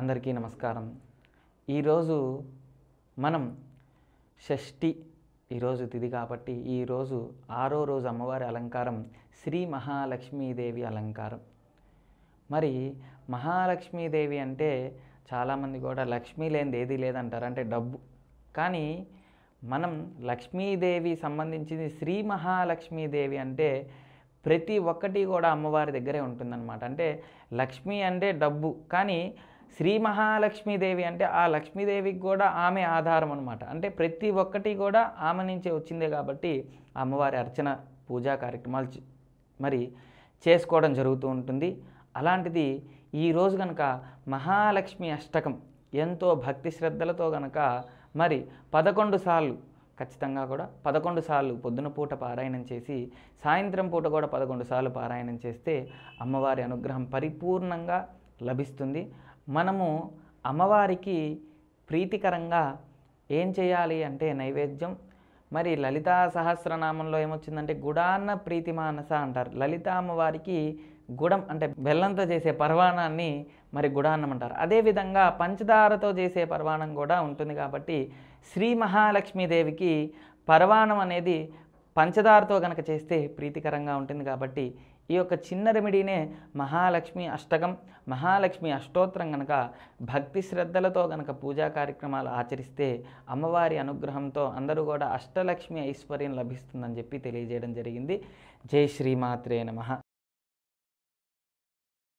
అందరికీ నమస్కారం ఈరోజు మనం షష్ఠి ఈరోజు తిది కాబట్టి ఈరోజు ఆరో రోజు అమ్మవారి అలంకారం శ్రీ మహాలక్ష్మీదేవి అలంకారం మరి మహాలక్ష్మీదేవి అంటే చాలామంది కూడా లక్ష్మీ లేనిది ఏది లేదంటారు అంటే డబ్బు కానీ మనం లక్ష్మీదేవి సంబంధించింది శ్రీ మహాలక్ష్మీదేవి అంటే ప్రతి ఒక్కటి కూడా అమ్మవారి దగ్గరే ఉంటుందన్నమాట అంటే లక్ష్మి అంటే డబ్బు కానీ శ్రీ మహాలక్ష్మీదేవి అంటే ఆ లక్ష్మీదేవికి కూడా ఆమె ఆధారం అనమాట అంటే ప్రతి ఒక్కటి కూడా ఆమె నుంచే వచ్చిందే కాబట్టి అమ్మవారి అర్చన పూజా కార్యక్రమాలు మరి చేసుకోవడం జరుగుతూ ఉంటుంది అలాంటిది ఈరోజు కనుక మహాలక్ష్మి అష్టకం ఎంతో భక్తి శ్రద్ధలతో కనుక మరి పదకొండు సార్లు ఖచ్చితంగా కూడా పదకొండు సార్లు పొద్దున పూట పారాయణం చేసి సాయంత్రం పూట కూడా పదకొండు సార్లు పారాయణం చేస్తే అమ్మవారి అనుగ్రహం పరిపూర్ణంగా లభిస్తుంది మనము అమ్మవారికి ప్రీతికరంగా ఏం చేయాలి అంటే నైవేద్యం మరి లలితా సహస్రనామంలో ఏమొచ్చిందంటే గుడాన్న ప్రీతి మానస అంటారు లలిత అమ్మవారికి గుడం అంటే బెల్లంతో చేసే పర్వాణాన్ని మరి గుడాన్నం అంటారు అదేవిధంగా పంచదారతో చేసే పర్వాణం కూడా ఉంటుంది కాబట్టి శ్రీ మహాలక్ష్మీదేవికి పర్వాణం అనేది పంచదారతో కనుక చేస్తే ప్రీతికరంగా ఉంటుంది కాబట్టి ఈ యొక్క చిన్న రెమెడీనే మహాలక్ష్మి అష్టకం మహాలక్ష్మి అష్టోత్తరం గనక భక్తి శ్రద్ధలతో గనక పూజా కార్యక్రమాలు ఆచరిస్తే అమ్మవారి అనుగ్రహంతో అందరూ కూడా అష్టలక్ష్మి ఐశ్వర్యం లభిస్తుందని చెప్పి తెలియజేయడం జరిగింది జై శ్రీమాత్రే నమ